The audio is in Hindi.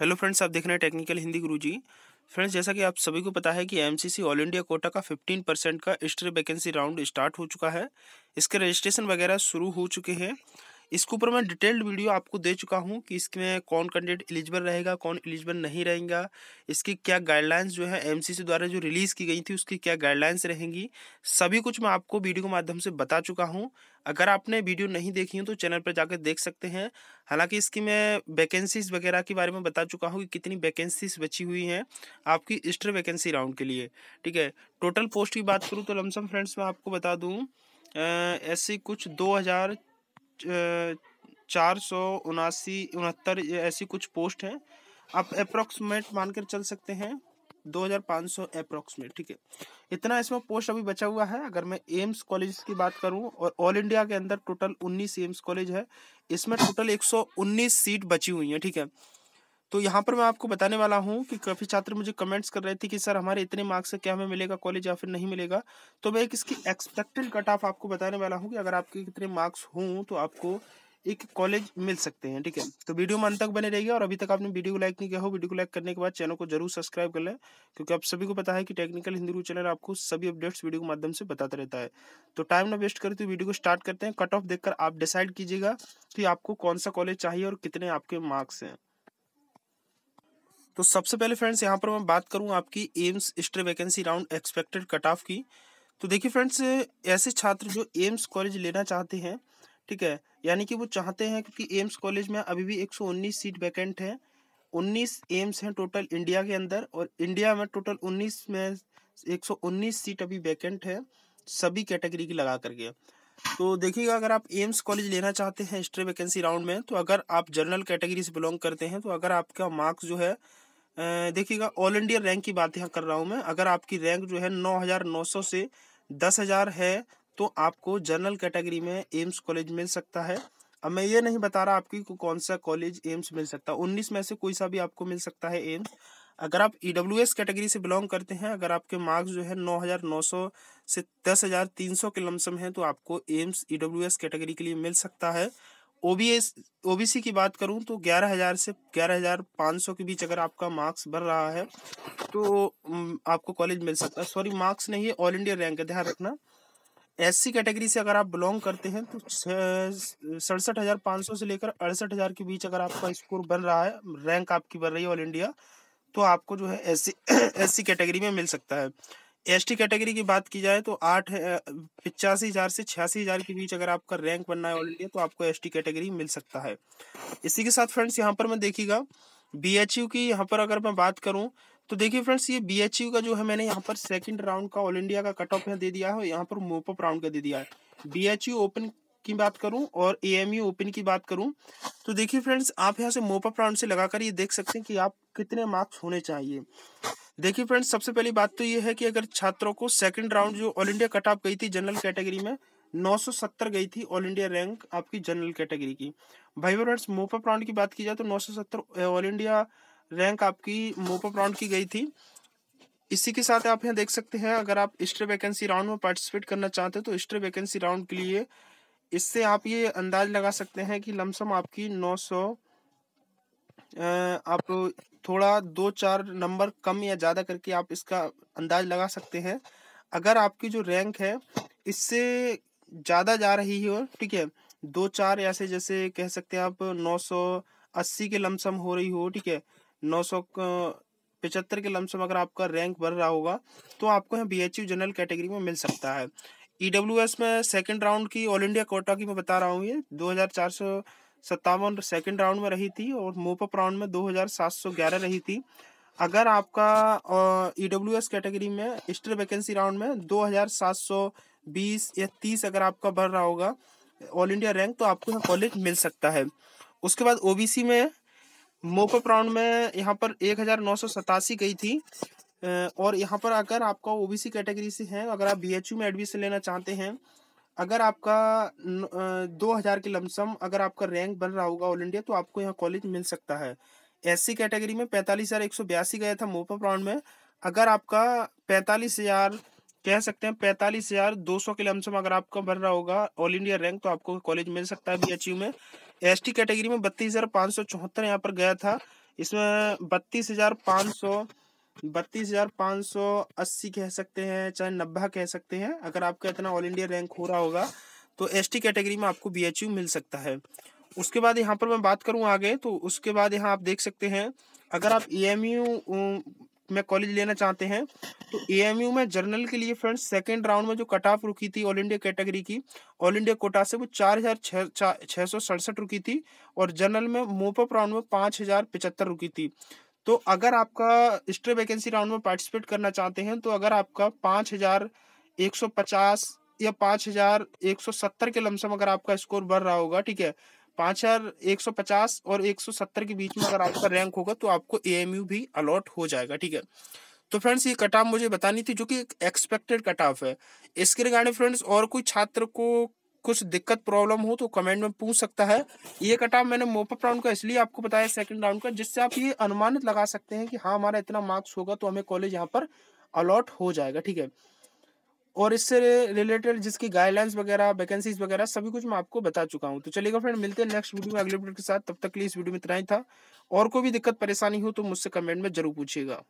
हेलो फ्रेंड्स आप देख रहे हैं टेक्निकल हिंदी गुरु जी फ्रेंड्स जैसा कि आप सभी को पता है कि एमसीसी ऑल इंडिया कोटा का 15 परसेंट का स्ट्री वैकेंसी राउंड स्टार्ट हो चुका है इसके रजिस्ट्रेशन वगैरह शुरू हो चुके हैं इसके ऊपर मैं डिटेल्ड वीडियो आपको दे चुका हूँ कि इसमें कौन कैंडिडेट एलिजिबल रहेगा कौन एलिजिबल नहीं रहेगा इसकी क्या गाइडलाइंस जो है एम द्वारा जो रिलीज़ की गई थी उसकी क्या गाइडलाइंस रहेंगी सभी कुछ मैं आपको वीडियो के माध्यम से बता चुका हूँ अगर आपने वीडियो नहीं देखी हो तो चैनल पर जाकर देख सकते हैं हालांकि इसकी मैं वैकेंसीज वगैरह के बारे में बता चुका हूँ कि कितनी वैकेंसीज बची हुई हैं आपकी ईस्टर वैकेंसी राउंड के लिए ठीक है टोटल पोस्ट की बात करूँ तो लमसम फ्रेंड्स मैं आपको बता दूँ ऐसी कुछ दो हज़ार चार सौ उनासी उनहत्तर ऐसी कुछ पोस्ट हैं आप अप्रोक्सीमेट मानकर चल सकते हैं 2500 अप्रोक्सीमेट ठीक है इतना इसमें पोस्ट अभी बचा हुआ है अगर मैं एम्स कॉलेज की बात करूं और ऑल इंडिया के अंदर टोटल 19 एम्स कॉलेज है इसमें टोटल 119 सीट बची हुई है ठीक है तो यहाँ पर मैं आपको बताने वाला हूँ कि काफ़ी छात्र मुझे कमेंट्स कर रहे थे कि सर हमारे इतने मार्क्स क्या हमें मिलेगा कॉलेज या फिर नहीं मिलेगा तो मैं एक इसकी एक्सपेक्टेड कट ऑफ आपको बताने वाला हूँ कि अगर आपके इतने मार्क्स हों तो आपको एक कॉलेज मिल सकते हैं ठीक है तो वीडियो में अंत तक बने रहिएगा और अभी तक आपने वीडियो को लाइक नहीं किया हो वीडियो को लाइक करने के बाद चैनल को जरूर सब्सक्राइब कर लें क्योंकि आप सभी को पता है कि टेक्निकल हिंदी रू चैनल आपको सभी अपडेट्स वीडियो के माध्यम से बताता रहता है तो टाइम ना वेस्ट करते तो वीडियो को स्टार्ट करते हैं कट ऑफ देखकर आप डिसाइड कीजिएगा कि आपको कौन सा कॉलेज चाहिए और कितने आपके मार्क्स हैं तो सबसे पहले फ्रेंड्स यहाँ पर मैं बात करूँ आपकी AIIMS stray vacancy round expected cut off की तो देखिए फ्रेंड्स ऐसे छात्र जो एम्स कॉलेज लेना चाहते हैं ठीक है यानी कि वो चाहते हैं क्योंकि एम्स कॉलेज में अभी भी 119 सीट वैकेंट है 19 एम्स हैं टोटल इंडिया के अंदर और इंडिया में टोटल 19 में 119 सीट अभी वैकेंट है सभी कैटेगरी की लगा करके तो देखिएगा अगर आप एम्स कॉलेज लेना चाहते हैं स्ट्रे वैकेंसी राउंड में तो अगर आप जनरल कैटेगरी से बिलोंग करते हैं तो अगर आपका मार्क्स जो है देखिएगा ऑल इंडिया रैंक की बात यहाँ कर रहा हूँ मैं अगर आपकी रैंक जो है नौ हजार नौ सौ से दस हजार है तो आपको जनरल कैटेगरी में एम्स कॉलेज मिल सकता है अब मैं ये नहीं बता रहा आपकी को कौन सा कॉलेज एम्स मिल सकता है उन्नीस में से कोई सा भी आपको मिल सकता है एम्स अगर आप ई एस कैटेगरी से बिलोंग करते हैं अगर आपके मार्क्स जो है नौ हज़ार नौ सौ से दस हज़ार तीन सौ के लमसम हैं तो आपको AIIMS E W S category के लिए मिल सकता है ओबीएस ओबीसी की बात करूं तो ग्यारह हजार से ग्यारह हजार पाँच सौ के बीच अगर आपका मार्क्स बढ़ रहा है तो आपको कॉलेज मिल सकता है सॉरी मार्क्स नहीं है ऑल इंडिया रैंक ध्यान रखना एससी कैटेगरी से अगर आप बिलोंग करते हैं तो सड़सठ हजार पाँच सौ से लेकर अड़सठ हजार के बीच अगर आपका स्कोर बन रहा है रैंक आपकी बन रही है ऑल इंडिया तो आपको जो है एस सी कैटेगरी में मिल सकता है टी कैटेगरी की बात की जाए तो आठ पिचासी हजार से छियासी हजार के बीच अगर आपका रैंक बनना है ऑल इंडिया तो आपको टी कैटेगरी मिल सकता है इसी के साथ फ्रेंड्स यहाँ पर मैं देखिएगा बीएचयू की यहाँ पर अगर मैं बात करूँ तो देखिए फ्रेंड्स ये बी यू का जो है मैंने यहाँ पर सेकंड राउंड का ऑल इंडिया का कट ऑफ यहाँ दे दिया है और यहाँ पर मोपअप राउंड का दे दिया है बी एच यू ओपन की बात करूं और ए ओपन की बात करूं तो देखिए फ्रेंड्स आप यहां से मोपअप राउंड से लगाकर ये देख सकते हैं कि आप कितने मार्क्स होने चाहिए देखिए फ्रेंड्स सबसे पहली बात तो ये है कि अगर छात्रों को सेकंड राउंड जो ऑल इंडिया कट ऑफ गई थी जनरल कैटेगरी में 970 गई थी ऑल इंडिया रैंक आपकी जनरल कैटेगरी की भाई फ्रेंड्स मोपअप राउंड की बात की जाए तो नौ ऑल इंडिया रैंक आपकी मोपअप राउंड की गई थी इसी के साथ आप यहां देख सकते हैं अगर आप स्ट्रे वैकेंसी राउंड में पार्टिसिपेट करना चाहते हैं तो स्ट्रे वैकेंसी राउंड के लिए इससे आप ये अंदाज लगा सकते हैं कि लमसम आपकी 900 आप थोड़ा दो चार नंबर कम या ज़्यादा करके आप इसका अंदाज लगा सकते हैं अगर आपकी जो रैंक है इससे ज़्यादा जा रही हो ठीक है दो चार ऐसे जैसे कह सकते हैं आप 980 के लमसम हो रही हो ठीक है नौ सौ के लमसम अगर आपका रैंक बढ़ रहा होगा तो आपको यहाँ बी जनरल कैटेगरी में मिल सकता है ईडब्ल्यू e एस में सेकेंड राउंड की ऑल इंडिया कोटा की मैं बता रहा हूँ ये दो हज़ार चार सौ सत्तावन सेकेंड राउंड में रही थी और मोपअप राउंड में दो हज़ार सात सौ ग्यारह रही थी अगर आपका ई डब्ल्यू एस कैटेगरी में स्टर वैकेंसी राउंड में दो हज़ार सात सौ बीस या तीस अगर आपका भर रहा होगा ऑल इंडिया रैंक तो आपको यहाँ कॉलेज मिल सकता है उसके बाद ओबीसी में मोपअप राउंड में यहाँ पर एक हज़ार नौ सौ सतासी गई थी और यहाँ पर आकर आपका ओबीसी कैटेगरी से है अगर आप बीएचयू में एडमिशन लेना चाहते हैं अगर आपका दो हज़ार के लमसम अगर आपका रैंक बन रहा होगा ऑल इंडिया तो आपको यहाँ कॉलेज मिल सकता है एस कैटेगरी में पैंतालीस हज़ार एक सौ बयासी गया था मोपअप राउंड में अगर आपका पैंतालीस हज़ार कह सकते हैं पैंतालीस हज़ार दो सौ के लमसम अगर आपका बन रहा होगा ऑल इंडिया रैंक तो आपको कॉलेज मिल सकता है बी में एस कैटेगरी में बत्तीस हज़ार पाँच सौ चौहत्तर यहाँ पर गया था इसमें बत्तीस हज़ार पाँच सौ बत्तीस हजार पाँच सौ अस्सी कह सकते हैं चाहे नब्बे कह सकते हैं अगर आपका इतना ऑल इंडिया रैंक हो रहा होगा तो एस टी कैटेगरी में आपको बी एच यू मिल सकता है उसके बाद यहाँ पर मैं बात करूँ आगे तो उसके बाद यहाँ आप देख सकते हैं अगर आप ए एम यू में कॉलेज लेना चाहते हैं तो ए एम यू में जर्नल के लिए फ्रेंड्स सेकेंड राउंड में जो कट ऑफ रुकी थी ऑल इंडिया कैटेगरी की ऑल इंडिया कोटा से वो चार हज़ार छः सौ सड़सठ रुकी थी और जर्नल में मोपअप राउंड में पाँच हज़ार पचहत्तर रुकी थी तो अगर आपका स्ट्रे वैकेंसी राउंड में पार्टिसिपेट करना चाहते हैं तो अगर आपका पाँच हजार एक सौ पचास या पाँच हजार एक सौ सत्तर के लमसम अगर आपका स्कोर बढ़ रहा होगा ठीक है पाँच हजार एक सौ पचास और एक सौ सत्तर के बीच में अगर आपका रैंक होगा तो आपको ए एम यू भी अलॉट हो जाएगा ठीक है तो फ्रेंड्स ये कट ऑफ मुझे बतानी थी जो कि एक एक्सपेक्टेड कट ऑफ है इसके रिगार्डिंग फ्रेंड्स और कोई छात्र को कुछ दिक्कत प्रॉब्लम हो तो कमेंट में पूछ सकता है ये कटा मैंने मोपअप राउंड का इसलिए आपको बताया सेकंड राउंड का जिससे आप ये अनुमानित लगा सकते हैं कि हाँ हमारा इतना मार्क्स होगा तो हमें कॉलेज यहाँ पर अलॉट हो जाएगा ठीक है और इससे रिलेटेड जिसकी गाइडलाइंस वगैरह वैकेंसीज वगैरह सभी कुछ मैं आपको बता चुका हूँ तो चलेगा फ्रेंड मिलते हैं नेक्स्ट वीडियो में अगले वीडियो के साथ तब तक के लिए इस वीडियो में इतना ही था और कोई भी दिक्कत परेशानी हो तो मुझसे कमेंट में जरूर पूछिएगा